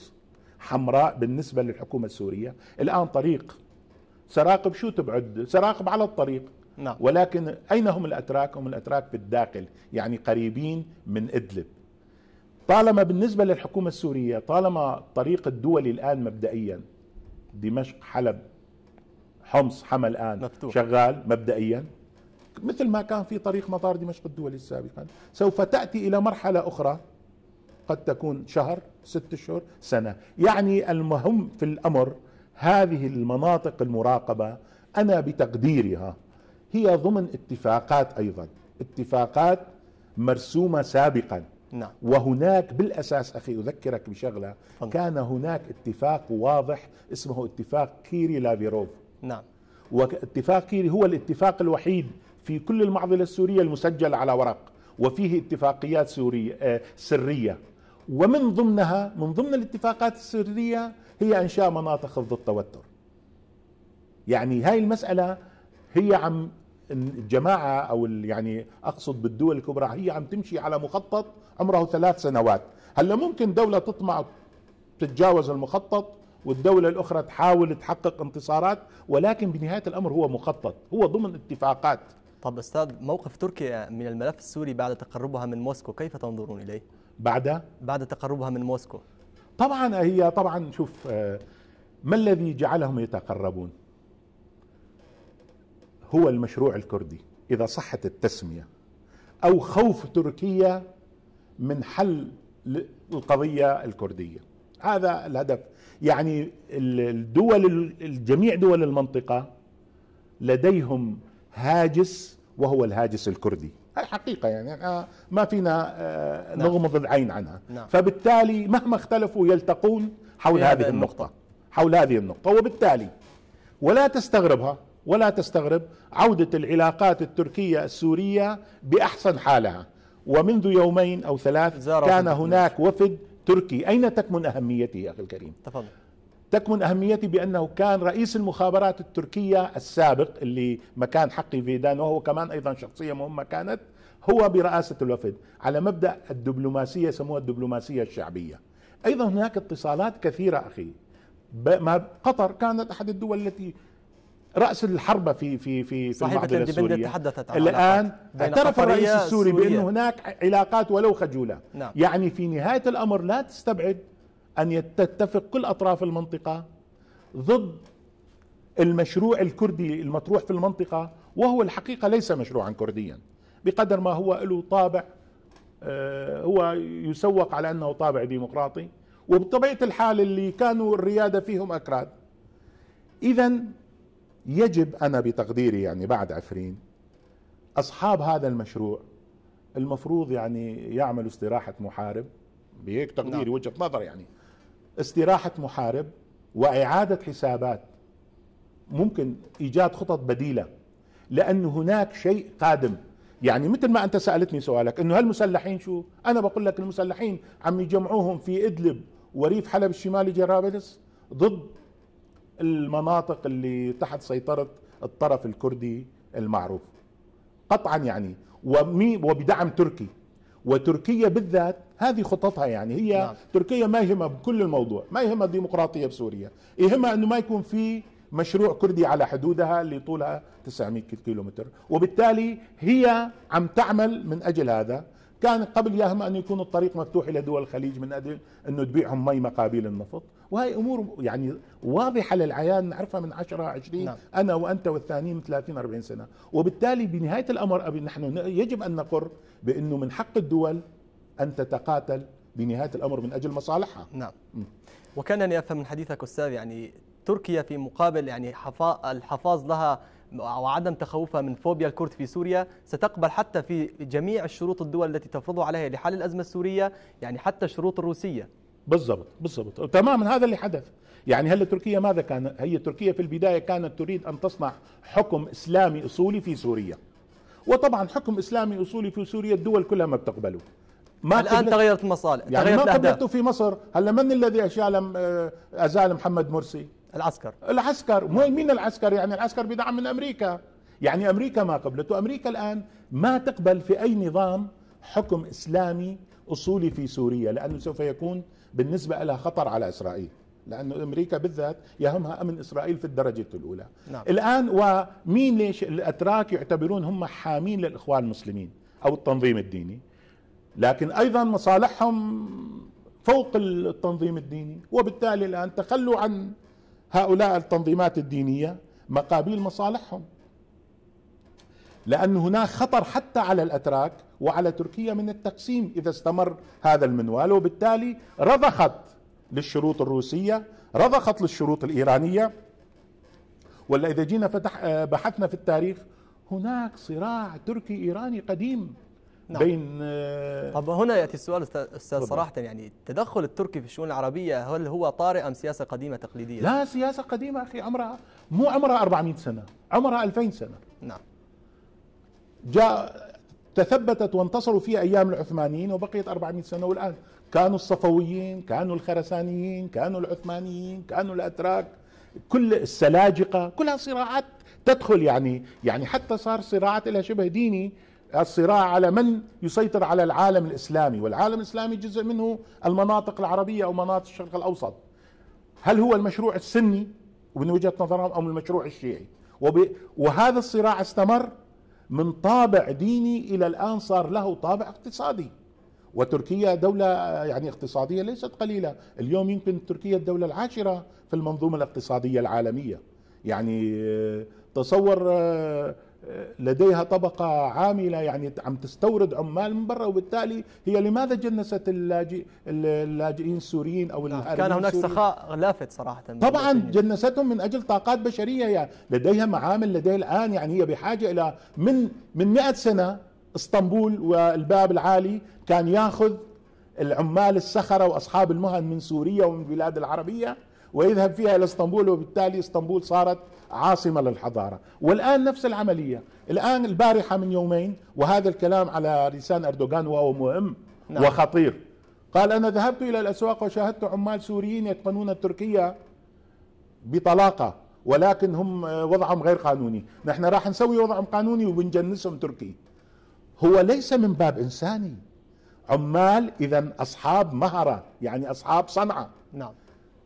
Speaker 3: حمراء بالنسبة للحكومة السورية الآن طريق سراقب شو تبعد سراقب على الطريق نعم. ولكن أين هم الأتراك هم الأتراك في الداخل يعني قريبين من إدلب طالما بالنسبة للحكومة السورية طالما الطريق الدولي الآن مبدئيا دمشق حلب حمص حما الآن مفتوح. شغال مبدئيا مثل ما كان في طريق مطار دمشق الدولي سابقا سوف تأتي إلى مرحلة أخرى قد تكون شهر ست شهور سنة يعني المهم في الأمر هذه المناطق المراقبه انا بتقديرها هي ضمن اتفاقات ايضا اتفاقات مرسومه سابقا نعم. وهناك بالاساس اخي اذكرك بشغله فضل. كان هناك اتفاق واضح اسمه اتفاق كيري لافيروف نعم واتفاق كيري هو الاتفاق الوحيد في كل المعضله السوريه المسجل على ورق وفيه اتفاقيات سوريه آه، سريه ومن ضمنها من ضمن الاتفاقات السريه هي انشاء مناطق خفض التوتر يعني هاي المساله هي عم الجماعه او يعني اقصد بالدول الكبرى هي عم تمشي على مخطط عمره ثلاث سنوات هلا ممكن دوله تطمع تتجاوز المخطط والدولة الأخرى تحاول تحقق انتصارات ولكن بنهاية الأمر هو مخطط هو ضمن اتفاقات طب أستاذ
Speaker 1: موقف تركيا من الملف السوري بعد تقربها من موسكو كيف تنظرون إليه؟ بعد؟ بعد
Speaker 3: تقربها من موسكو طبعا هي طبعا شوف آه، ما الذي جعلهم يتقربون هو المشروع الكردي اذا صحت التسميه او خوف تركيا من حل القضيه الكرديه هذا الهدف يعني الدول الجميع دول المنطقه لديهم هاجس وهو الهاجس الكردي حقيقة يعني آه، ما فينا آه، نعم. نغمض العين عنها نعم. فبالتالي مهما اختلفوا يلتقون حول هذه النقطه حول هذه النقطه وبالتالي ولا تستغربها ولا تستغرب عوده العلاقات التركيه السوريه باحسن حالها ومنذ يومين او ثلاث كان هناك وفد تركي اين تكمن اهميته يا اخي الكريم تفضل تكمن أهميتي بأنه كان رئيس المخابرات التركية السابق اللي مكان حقي فيدان وهو كمان أيضا شخصية مهمة كانت هو برئاسة الوفد على مبدأ الدبلوماسية يسموها الدبلوماسية الشعبية أيضا هناك اتصالات كثيرة أخي ما قطر كانت أحد الدول التي رأس الحرب في في في صحيفة الاندبندنت تحدثت عن الآن اعترف الرئيس السوري بانه هناك علاقات ولو خجولة نعم. يعني في نهاية الأمر لا تستبعد أن تتفق كل أطراف المنطقة ضد المشروع الكردي المطروح في المنطقة وهو الحقيقة ليس مشروعا كرديا بقدر ما هو له طابع آه، هو يسوق على أنه طابع ديمقراطي وبطبيعة الحال اللي كانوا الريادة فيهم أكراد إذا يجب أنا بتقديري يعني بعد عفرين أصحاب هذا المشروع المفروض يعني يعملوا استراحة محارب بهيك تقديري نعم. وجهة نظر يعني استراحه محارب واعاده حسابات ممكن ايجاد خطط بديله لان هناك شيء قادم يعني مثل ما انت سالتني سؤالك انه هالمسلحين شو؟ انا بقول لك المسلحين عم يجمعوهم في ادلب وريف حلب الشمالي جرابلس ضد المناطق اللي تحت سيطره الطرف الكردي المعروف قطعا يعني وبدعم تركي وتركيا بالذات هذه خططها يعني هي نعم. تركيا ما يهمها بكل الموضوع ما يهمها الديمقراطية بسوريا يهمها أنه ما يكون في مشروع كردي على حدودها اللي طولها 900 كيلومتر وبالتالي هي عم تعمل من أجل هذا كان قبل يهمها أن يكون الطريق مفتوح إلى دول الخليج من أجل أنه تبيعهم مي مقابل النفط وهي امور يعني واضحه للعيان نعرفها من 10 20 نعم. انا وانت والثانيين 30 40 سنه وبالتالي بنهايه الامر نحن يجب ان نقر بانه من حق الدول ان تتقاتل بنهايه الامر من اجل مصالحها نعم م.
Speaker 1: وكانني افهم من حديثك استاذ يعني تركيا في مقابل يعني الحفاظ لها وعدم تخوفها من فوبيا الكرد في سوريا ستقبل حتى في جميع الشروط الدول التي تفرضها عليها لحل الأزمة السورية يعني حتى الشروط
Speaker 3: الروسية بالضبط بالضبط تماما هذا اللي حدث يعني هلا تركيا ماذا كان هي تركيا في البداية كانت تريد أن تصنع حكم إسلامي أصولي في سوريا وطبعا حكم إسلامي أصولي في سوريا الدول كلها ما بتقبله ما الان تغيرت المصالح يعني تغيرت ما قبلته في مصر هلا من الذي اشال آه، ازال محمد مرسي العسكر العسكر مين العسكر يعني العسكر بدعم من امريكا يعني امريكا ما قبلته امريكا الان ما تقبل في اي نظام حكم اسلامي اصولي في سوريا لانه سوف يكون بالنسبة لها خطر على إسرائيل لأنه أمريكا بالذات يهمها أمن إسرائيل في الدرجة الأولى نعم. الآن ومين ليش الأتراك يعتبرون هم حامين للإخوان المسلمين أو التنظيم الديني لكن أيضا مصالحهم فوق التنظيم الديني وبالتالي الآن تخلوا عن هؤلاء التنظيمات الدينية مقابل مصالحهم لأن هناك خطر حتى على الأتراك وعلى تركيا من التقسيم إذا استمر هذا المنوال وبالتالي رضخت للشروط الروسية رضخت للشروط الإيرانية ولا إذا جينا فتح بحثنا في التاريخ هناك صراع تركي إيراني قديم نعم. بين آه، طب هنا ياتي السؤال استاذ صراحه يعني
Speaker 1: التدخل التركي في الشؤون العربيه هل هو طارئ ام سياسه قديمه تقليديه؟ لا
Speaker 3: سياسه قديمه اخي عمرها مو عمرها 400 سنه، عمرها 2000 سنه. نعم. جاء تثبتت وانتصروا فيها ايام العثمانيين وبقيت 400 سنه والان كانوا الصفويين كانوا الخرسانيين كانوا العثمانيين كانوا الاتراك كل السلاجقه كلها صراعات تدخل يعني يعني حتى صار صراعات لها شبه ديني الصراع على من يسيطر على العالم الاسلامي والعالم الاسلامي جزء منه المناطق العربيه او مناطق الشرق الاوسط هل هو المشروع السني من وجهه نظرهم او المشروع الشيعي وهذا الصراع استمر من طابع ديني الى الان صار له طابع اقتصادي وتركيا دولة يعني اقتصادية ليست قليلة اليوم يمكن تركيا الدولة العاشرة في المنظومة الاقتصادية العالمية يعني آه، تصور آه، لديها طبقة عاملة يعني عم تستورد عمال من برا وبالتالي هي لماذا جنست اللاجئ اللاجئين السوريين أو نعم، كان هناك سخاء
Speaker 1: لافت صراحة طبعا
Speaker 3: جنستهم من أجل طاقات بشرية يعني لديها معامل لديها الآن يعني هي بحاجة إلى من من 100 سنة اسطنبول والباب العالي كان ياخذ العمال السخرة وأصحاب المهن من سوريا ومن البلاد العربية ويذهب فيها إلى اسطنبول وبالتالي اسطنبول صارت عاصمة للحضارة والآن نفس العملية الآن البارحة من يومين وهذا الكلام على لسان أردوغان وهو مهم نعم. وخطير قال أنا ذهبت إلى الأسواق وشاهدت عمال سوريين يتقنون التركية بطلاقة ولكن هم آه، وضعهم غير قانوني نحن راح نسوي وضعهم قانوني وبنجنسهم تركي هو ليس من باب إنساني عمال إذا أصحاب مهرة يعني أصحاب صنعة نعم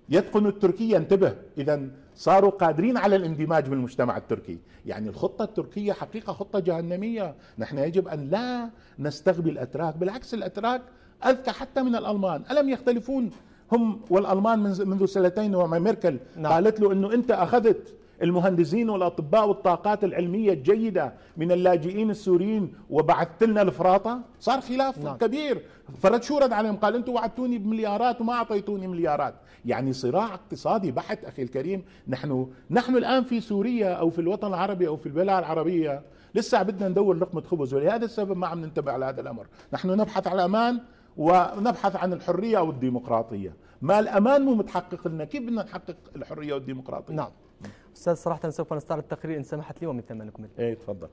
Speaker 3: يتقن التركية انتبه إذا صاروا قادرين على الاندماج بالمجتمع التركي يعني الخطة التركية حقيقة خطة جهنمية نحن يجب أن لا نستغبي الأتراك بالعكس الأتراك أذكى حتى من الألمان ألم يختلفون هم والألمان منذ سنتين وما ميركل نعم. قالت له أنه أنت أخذت المهندسين والاطباء والطاقات العلميه الجيده من اللاجئين السوريين وبعثت لنا الفراطه صار خلاف نعم. كبير فرد شو رد عليهم قال انتم وعدتوني بمليارات وما اعطيتوني مليارات يعني صراع اقتصادي بحت اخي الكريم نحن نحن الان في سوريا او في الوطن العربي او في البلاد العربيه لسه بدنا ندور لقمه خبز ولهذا السبب ما عم ننتبه على هذا الامر نحن نبحث عن امان ونبحث عن الحريه والديمقراطيه ما الامان مو متحقق لنا كيف بدنا نحقق الحريه والديمقراطيه نعم
Speaker 1: استاذ صراحه سوف نستعرض التقرير ان سمحت لي ومن ثم نكمل ايه تفضل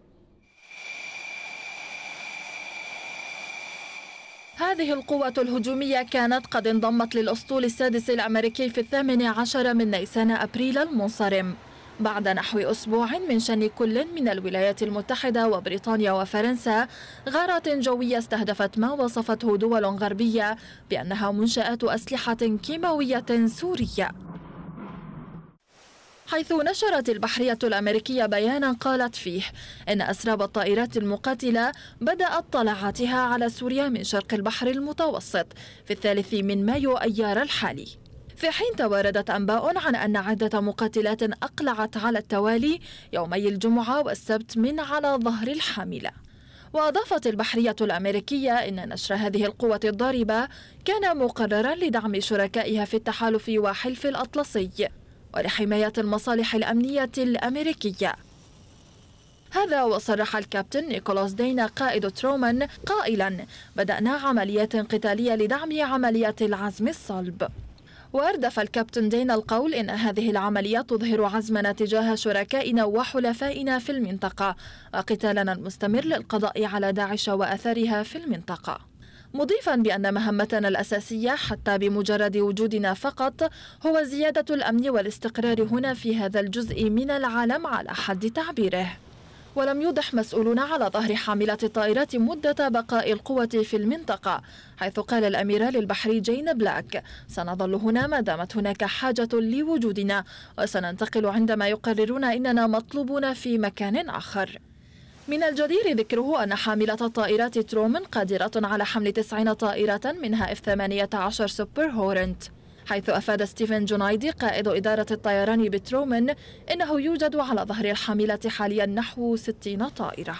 Speaker 5: هذه القوة الهجومية كانت قد انضمت للأسطول السادس الأمريكي في الثامن عشر من نيسان أبريل المنصرم بعد نحو أسبوع من شن كل من الولايات المتحدة وبريطانيا وفرنسا غارات جوية استهدفت ما وصفته دول غربية بأنها منشآت أسلحة كيماوية سورية حيث نشرت البحرية الأمريكية بيانا قالت فيه إن أسراب الطائرات المقاتلة بدأت طلعاتها على سوريا من شرق البحر المتوسط في الثالث من مايو أيار الحالي في حين تواردت أنباء عن أن عدة مقاتلات أقلعت على التوالي يومي الجمعة والسبت من على ظهر الحاملة وأضافت البحرية الأمريكية أن نشر هذه القوة الضاربة كان مقررا لدعم شركائها في التحالف وحلف الأطلسي ولحماية المصالح الأمنية الأمريكية هذا وصرح الكابتن نيكولاس دينا قائد ترومان قائلا بدأنا عمليات قتالية لدعم عمليات العزم الصلب واردف الكابتن دينا القول ان هذه العمليه تظهر عزمنا تجاه شركائنا وحلفائنا في المنطقه وقتالنا المستمر للقضاء على داعش واثرها في المنطقه مضيفا بأن مهمتنا الأساسية حتى بمجرد وجودنا فقط هو زيادة الأمن والاستقرار هنا في هذا الجزء من العالم على حد تعبيره ولم يوضح مسؤولون على ظهر حاملة الطائرات مدة بقاء القوة في المنطقة حيث قال الأميرة للبحري جين بلاك سنظل هنا ما دامت هناك حاجة لوجودنا وسننتقل عندما يقررون إننا مطلوبون في مكان آخر من الجدير ذكره أن حاملة الطائرات ترومن قادرة على حمل 90 طائرة منها F-18 سوبر هورنت حيث أفاد ستيفن جونايدي قائد إدارة الطيران بترومن إنه يوجد على ظهر الحاملة حاليا نحو 60 طائرة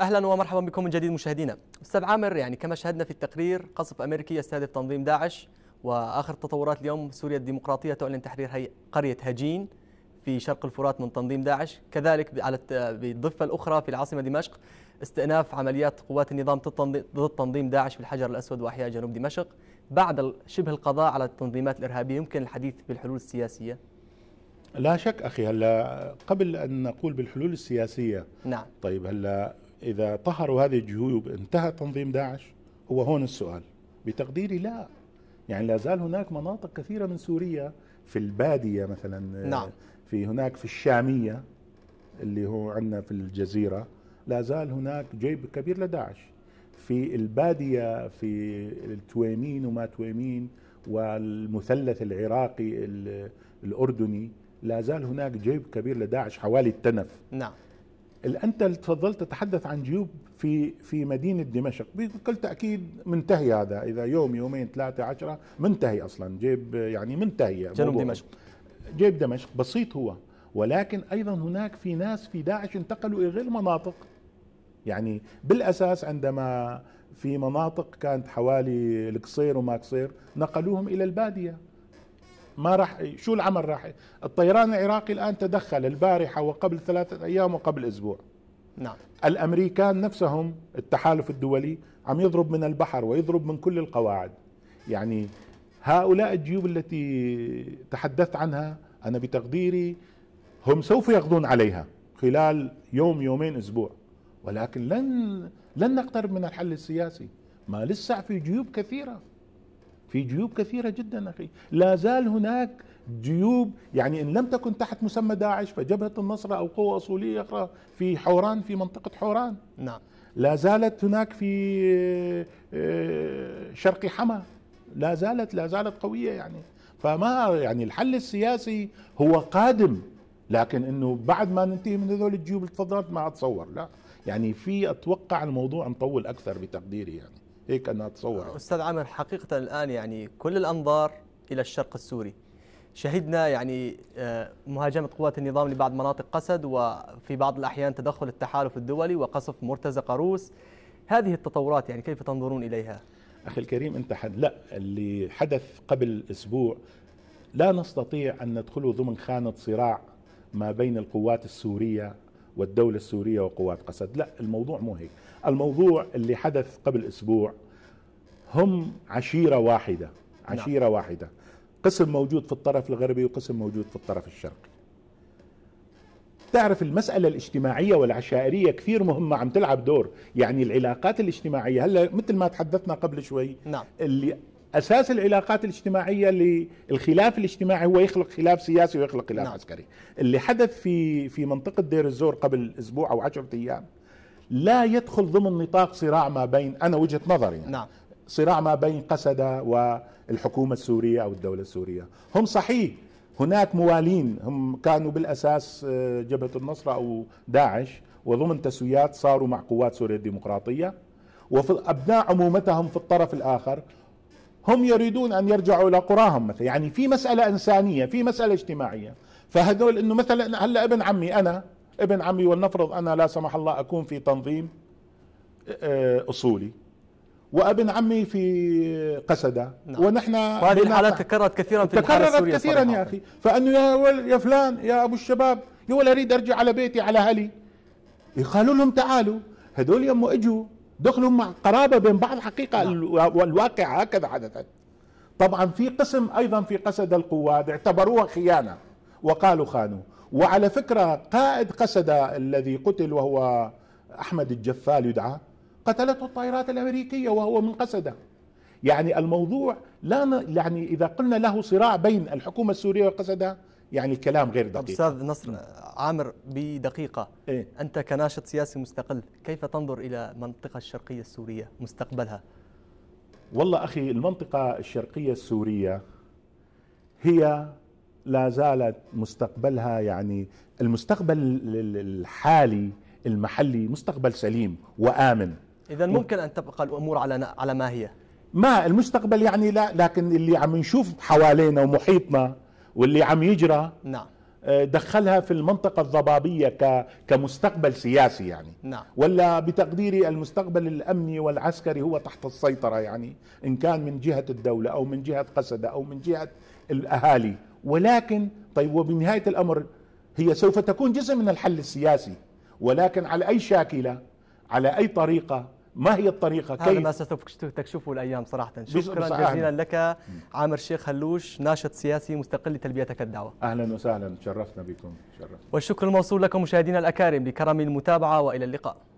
Speaker 1: اهلا ومرحبا بكم من جديد مشاهدينا استاذ عامر يعني كما شاهدنا في التقرير قصف امريكي يستهدف تنظيم داعش واخر التطورات اليوم سوريا الديمقراطيه تعلن تحرير هي قريه هجين في شرق الفرات من تنظيم داعش كذلك على بالضفه الاخرى في العاصمه دمشق استئناف عمليات قوات النظام ضد تنظيم داعش في الحجر الاسود واحياء جنوب دمشق بعد شبه القضاء على التنظيمات الارهابيه يمكن الحديث بالحلول السياسيه
Speaker 3: لا شك اخي هلا قبل ان نقول بالحلول السياسيه نعم طيب هلا اذا طهروا هذه الجيوب انتهى تنظيم داعش هو هون السؤال بتقديري لا يعني لا زال هناك مناطق كثيرة من سوريا في البادية مثلا نعم. في هناك في الشامية اللي هو عندنا في الجزيرة لا زال هناك جيب كبير لداعش في البادية في التويمين وما تويمين والمثلث العراقي الأردني لا زال هناك جيب كبير لداعش حوالي التنف نعم انت اللي تفضلت تتحدث عن جيوب في في مدينه دمشق بكل تاكيد منتهي هذا اذا يوم يومين ثلاثه عشرة منتهي اصلا جيب يعني منتهي جنوب دمشق جيب دمشق بسيط هو ولكن ايضا هناك في ناس في داعش انتقلوا الى غير مناطق يعني بالاساس عندما في مناطق كانت حوالي القصير وما قصير نقلوهم الى الباديه ما راح شو العمل راح الطيران العراقي الان تدخل البارحه وقبل ثلاثه ايام وقبل اسبوع نعم الامريكان نفسهم التحالف الدولي عم يضرب من البحر ويضرب من كل القواعد يعني هؤلاء الجيوب التي تحدثت عنها انا بتقديري هم سوف يقضون عليها خلال يوم يومين اسبوع ولكن لن لن نقترب من الحل السياسي ما لسه في جيوب كثيره في جيوب كثيرة جدا أخي لا زال هناك جيوب يعني إن لم تكن تحت مسمى داعش فجبهة النصرة أو قوة أصولية أخرى في حوران في منطقة حوران نعم لا زالت هناك في آه، آه، شرق حما لا زالت لا زالت قوية يعني فما يعني الحل السياسي هو قادم لكن انه بعد ما ننتهي من هذول الجيوب اللي تفضلت ما اتصور لا يعني في اتوقع الموضوع مطول اكثر بتقديري يعني هيك إيه انا اتصور استاذ عامر حقيقه الان يعني كل
Speaker 1: الانظار الى الشرق السوري شهدنا يعني آه، مهاجمة قوات النظام لبعض مناطق قسد وفي بعض الأحيان تدخل التحالف الدولي وقصف مرتزقة روس
Speaker 3: هذه التطورات يعني كيف تنظرون إليها؟ أخي الكريم أنت حد لا اللي حدث قبل أسبوع لا نستطيع أن ندخله ضمن خانة صراع ما بين القوات السورية والدولة السورية وقوات قسد لا الموضوع مو هيك الموضوع اللي حدث قبل أسبوع هم عشيرة واحدة نعم. عشيرة نعم. واحدة قسم موجود في الطرف الغربي وقسم موجود في الطرف الشرقي تعرف المسألة الاجتماعية والعشائرية كثير مهمة عم تلعب دور يعني العلاقات الاجتماعية هلا مثل ما تحدثنا قبل شوي نعم. اللي اساس العلاقات الاجتماعيه للخلاف الاجتماعي هو يخلق خلاف سياسي ويخلق خلاف نعم. عسكري اللي حدث في في منطقه دير الزور قبل اسبوع او 10 ايام لا يدخل ضمن نطاق صراع ما بين انا وجهه نظري يعني نعم صراع ما بين قسدة والحكومة السورية أو الدولة السورية هم صحيح هناك موالين هم كانوا بالأساس آه، جبهة النصرة أو داعش وضمن تسويات صاروا مع قوات سوريا الديمقراطية وفي أبناء عمومتهم في الطرف الآخر هم يريدون أن يرجعوا إلى قراهم مثلا يعني في مسألة إنسانية في مسألة اجتماعية فهذول أنه مثلا هلا ابن عمي أنا ابن عمي ولنفرض أنا لا سمح الله أكون في تنظيم آه، أصولي وابن عمي في قسدة نعم. ونحن وهذه الحالات تكررت كثيرا في تكررت كثيرا يا أخي فأنه يا, يا فلان يا أبو الشباب يقول أريد أرجع على بيتي على أهلي قالوا لهم تعالوا هذول يمو اجوا دخلوا مع قرابه بين بعض حقيقه والواقع نعم. هكذا حدثت طبعا في قسم ايضا في قسد القواد اعتبروها خيانه وقالوا خانوا وعلى فكره قائد قسده الذي قتل وهو احمد الجفال يدعى قتلته الطائرات الامريكيه وهو من قسده يعني الموضوع لا يعني اذا قلنا له صراع بين الحكومه السوريه وقسده يعني كلام غير دقيق أستاذ نصر نعم.
Speaker 1: عامر بدقيقة إيه؟ أنت كناشط سياسي مستقل كيف تنظر إلى المنطقة الشرقية السورية مستقبلها؟
Speaker 3: والله أخي المنطقة الشرقية السورية هي لا زالت مستقبلها يعني المستقبل الحالي المحلي مستقبل سليم وآمن إذا ممكن أن تبقى الأمور على على ما هي ما المستقبل يعني لا لكن اللي عم نشوف حوالينا ومحيطنا واللي عم يجرى نعم آه، دخلها في المنطقة الضبابية كمستقبل سياسي يعني نعم. ولا بتقديري المستقبل الأمني والعسكري هو تحت السيطرة يعني إن كان من جهة الدولة أو من جهة قسدة أو من جهة الأهالي ولكن طيب وبنهاية الأمر هي سوف تكون جزء من الحل السياسي ولكن على أي شاكلة على أي طريقة ما هي الطريقة كيف هذا ما سوف تكشفه الأيام صراحة شكرا جزيلا لك
Speaker 1: عامر شيخ هلوش ناشط سياسي مستقل لتلبيتك الدعوة
Speaker 3: أهلا وسهلا تشرفنا بكم شرفنا.
Speaker 1: والشكر الموصول لكم مشاهدينا الأكارم لكرم المتابعة وإلى اللقاء